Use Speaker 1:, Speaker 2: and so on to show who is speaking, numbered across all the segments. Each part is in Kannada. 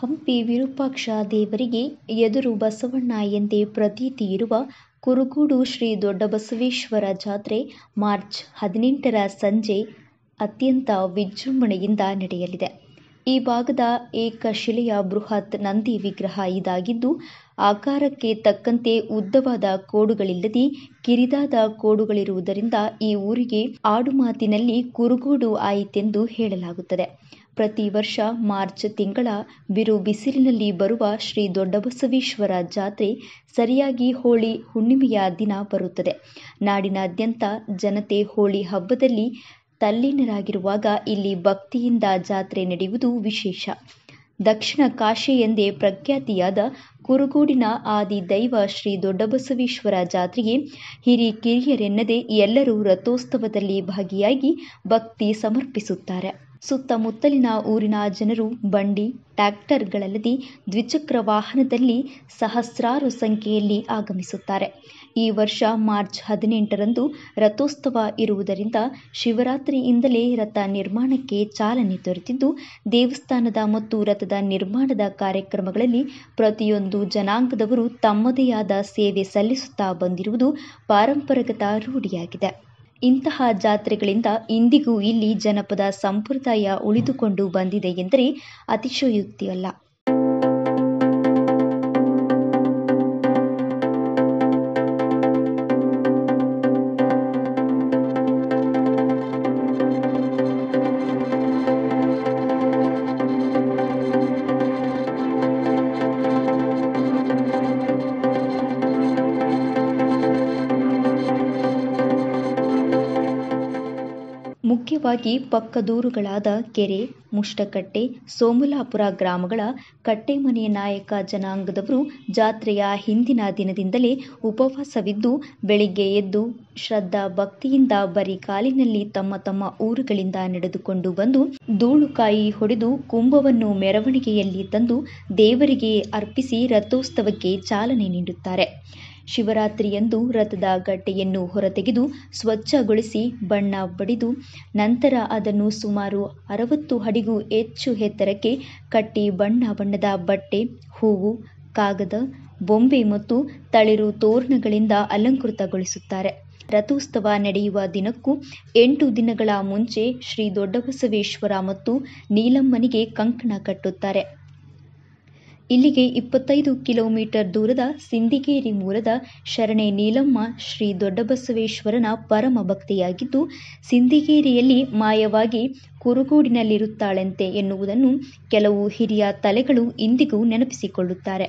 Speaker 1: ಹಂಪಿ ವಿರೂಪಾಕ್ಷ ದೇವರಿಗೆ ಎದುರು ಬಸವಣ್ಣ ಎಂದೇ ಪ್ರತೀತಿ ಇರುವ ಕುರುಗೋಡು ಶ್ರೀ ದೊಡ್ಡಬಸವೇಶ್ವರ ಜಾತ್ರೆ ಮಾರ್ಚ್ ಹದಿನೆಂಟರ ಸಂಜೆ ಅತ್ಯಂತ ವಿಜೃಂಭಣೆಯಿಂದ ನಡೆಯಲಿದೆ ಈ ಭಾಗದ ಏಕಶಿಲೆಯ ಬೃಹತ್ ನಂದಿ ವಿಗ್ರಹ ಇದಾಗಿದ್ದು ಆಕಾರಕ್ಕೆ ತಕ್ಕಂತೆ ಉದ್ದವಾದ ಕೋಡುಗಳಿಲ್ಲದೆ ಕಿರಿದಾದ ಕೋಡುಗಳಿರುವುದರಿಂದ ಈ ಊರಿಗೆ ಆಡುಮಾತಿನಲ್ಲಿ ಕುರುಗೋಡು ಆಯಿತೆಂದು ಹೇಳಲಾಗುತ್ತದೆ ಪ್ರತಿ ವರ್ಷ ಮಾರ್ಚ್ ತಿಂಗಳ ಬಿರು ಬಿಸಿಲಿನಲ್ಲಿ ಬರುವ ಶ್ರೀ ದೊಡ್ಡಬಸವೇಶ್ವರ ಜಾತ್ರೆ ಸರಿಯಾಗಿ ಹೋಳಿ ಹುಣ್ಣಿಮೆಯ ದಿನ ಬರುತ್ತದೆ ನಾಡಿನಾದ್ಯಂತ ಜನತೆ ಹೋಳಿ ಹಬ್ಬದಲ್ಲಿ ತಲ್ಲೀನರಾಗಿರುವಾಗ ಇಲ್ಲಿ ಭಕ್ತಿಯಿಂದ ಜಾತ್ರೆ ನಡೆಯುವುದು ವಿಶೇಷ ದಕ್ಷಿಣ ಕಾಶಿ ಎಂದೇ ಪ್ರಖ್ಯಾತಿಯಾದ ಕುರುಗೂಡಿನ ಆದಿ ದೈವ ಶ್ರೀ ದೊಡ್ಡಬಸವೇಶ್ವರ ಜಾತ್ರೆಗೆ ಹಿರಿ ಕಿರಿಯರೆನ್ನದೆ ಎಲ್ಲರೂ ರಥೋತ್ಸವದಲ್ಲಿ ಭಾಗಿಯಾಗಿ ಭಕ್ತಿ ಸಮರ್ಪಿಸುತ್ತಾರೆ ಸುತ್ತಮುತ್ತಲಿನ ಊರಿನ ಜನರು ಬಂಡಿ ಟ್ರ್ಯಾಕ್ಟರ್ಗಳಲ್ಲದೆ ದ್ವಿಚಕ್ರ ವಾಹನದಲ್ಲಿ ಸಹಸ್ರಾರು ಸಂಖ್ಯೆಯಲ್ಲಿ ಆಗಮಿಸುತ್ತಾರೆ ಈ ವರ್ಷ ಮಾರ್ಚ್ ಹದಿನೆಂಟರಂದು ರಥೋತ್ಸವ ಇರುವುದರಿಂದ ಶಿವರಾತ್ರಿಯಿಂದಲೇ ರಥ ನಿರ್ಮಾಣಕ್ಕೆ ಚಾಲನೆ ದೊರೆತಿದ್ದು ದೇವಸ್ಥಾನದ ಮತ್ತು ರಥದ ನಿರ್ಮಾಣದ ಕಾರ್ಯಕ್ರಮಗಳಲ್ಲಿ ಪ್ರತಿಯೊಂದು ಜನಾಂಗದವರು ತಮ್ಮದೇ ಆದ ಸೇವೆ ಸಲ್ಲಿಸುತ್ತಾ ಬಂದಿರುವುದು ಪಾರಂಪರಿಕತ ರೂಢಿಯಾಗಿದೆ ಇಂತಹ ಜಾತ್ರೆಗಳಿಂದ ಇಂದಿಗೂ ಇಲ್ಲಿ ಜನಪದ ಸಂಪ್ರದಾಯ ಉಳಿದುಕೊಂಡು ಬಂದಿದೆ ಎಂದರೆ ಅತಿಶಯೋಕ್ತಿಯಲ್ಲ ಮುಖ್ಯವಾಗಿ ಪಕ್ಕದೂರುಗಳಾದ ಕೆರೆ ಮುಷ್ಟಕಟ್ಟೆ ಸೋಮಲಾಪುರ ಗ್ರಾಮಗಳ ಕಟ್ಟೆಮನೆಯ ನಾಯಕ ಜನಾಂಗದವರು ಜಾತ್ರೆಯ ಹಿಂದಿನ ದಿನದಿಂದಲೇ ಉಪವಾಸವಿದ್ದು ಬೆಳಿಗ್ಗೆ ಎದ್ದು ಶ್ರದ್ಧಾ ಭಕ್ತಿಯಿಂದ ಬರೀ ಕಾಲಿನಲ್ಲಿ ತಮ್ಮ ತಮ್ಮ ಊರುಗಳಿಂದ ನಡೆದುಕೊಂಡು ಬಂದು ಧೂಳುಕಾಯಿ ಹೊಡೆದು ಕುಂಭವನ್ನು ಮೆರವಣಿಗೆಯಲ್ಲಿ ತಂದು ದೇವರಿಗೆ ಅರ್ಪಿಸಿ ರಥೋತ್ಸವಕ್ಕೆ ಚಾಲನೆ ನೀಡುತ್ತಾರೆ ಶಿವರಾತ್ರಿಯಂದು ರಥದ ಗಟ್ಟೆಯನ್ನು ಹೊರತೆಗೆದು ಸ್ವಚ್ಛಗೊಳಿಸಿ ಬಣ್ಣ ಬಡಿದು ನಂತರ ಅದನ್ನು ಸುಮಾರು ಅರವತ್ತು ಅಡಿಗೂ ಹೆಚ್ಚು ಎತ್ತರಕ್ಕೆ ಕಟ್ಟಿ ಬಣ್ಣ ಬಣ್ಣದ ಬಟ್ಟೆ ಹೂವು ಕಾಗದ ಬೊಂಬೆ ಮತ್ತು ತಳಿರು ತೋರಣಗಳಿಂದ ಅಲಂಕೃತಗೊಳಿಸುತ್ತಾರೆ ರಥೋತ್ಸವ ನಡೆಯುವ ದಿನಕ್ಕೂ ಎಂಟು ದಿನಗಳ ಮುಂಚೆ ಶ್ರೀ ದೊಡ್ಡಬಸವೇಶ್ವರ ಮತ್ತು ನೀಲಮ್ಮನಿಗೆ ಕಂಕಣ ಕಟ್ಟುತ್ತಾರೆ ಇಲ್ಲಿಗೆ ಇಪ್ಪತ್ತೈದು ಕಿಲೋಮೀಟರ್ ದೂರದ ಸಿಂದಿಗೇರಿ ಮೂಲದ ಶರಣೆ ನೀಲಮ್ಮ ಶ್ರೀ ದೊಡ್ಡಬಸವೇಶ್ವರನ ಪರಮ ಭಕ್ತಿಯಾಗಿದ್ದು ಸಿಂದಿಗೇರಿಯಲ್ಲಿ ಮಾಯವಾಗಿ ಕುರುಗೂಡಿನಲ್ಲಿರುತ್ತಾಳೆಂತೆ ಎನ್ನುವುದನ್ನು ಕೆಲವು ಹಿರಿಯ ತಲೆಗಳು ಇಂದಿಗೂ ನೆನಪಿಸಿಕೊಳ್ಳುತ್ತಾರೆ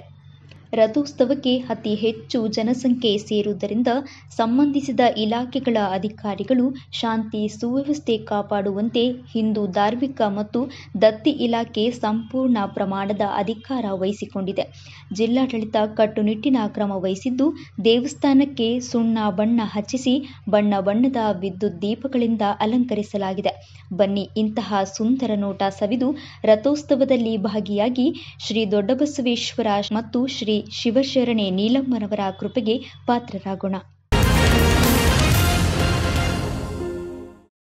Speaker 1: ರಥೋತ್ಸವಕ್ಕೆ ಅತಿ ಹೆಚ್ಚು ಜನಸಂಖ್ಯೆ ಸೇರುವುದರಿಂದ ಸಂಬಂಧಿಸಿದ ಇಲಾಖೆಗಳ ಅಧಿಕಾರಿಗಳು ಶಾಂತಿ ಸುವ್ಯವಸ್ಥೆ ಕಾಪಾಡುವಂತೆ ಹಿಂದೂ ಧಾರ್ಮಿಕ ಮತ್ತು ದತ್ತಿ ಇಲಾಖೆ ಸಂಪೂರ್ಣ ಪ್ರಮಾಣದ ಅಧಿಕಾರ ವಹಿಸಿಕೊಂಡಿದೆ ಜಿಲ್ಲಾಡಳಿತ ಕಟ್ಟುನಿಟ್ಟಿನ ಕ್ರಮ ವಹಿಸಿದ್ದು ದೇವಸ್ಥಾನಕ್ಕೆ ಸುಣ್ಣ ಬಣ್ಣ ಹಚ್ಚಿಸಿ ಬಣ್ಣ ಬಣ್ಣದ ವಿದ್ಯುತ್ ದೀಪಗಳಿಂದ ಅಲಂಕರಿಸಲಾಗಿದೆ ಬನ್ನಿ ಇಂತಹ ಸುಂದರ ನೋಟ ಸವಿದು ರಥೋತ್ಸವದಲ್ಲಿ ಭಾಗಿಯಾಗಿ ಶ್ರೀ ದೊಡ್ಡಬಸವೇಶ್ವರ ಮತ್ತು ಶ್ರೀ ಶಿವಶರಣೆ ನೀಲಮ್ಮನವರ ಕೃಪೆಗೆ ಪಾತ್ರರಾಗೋಣ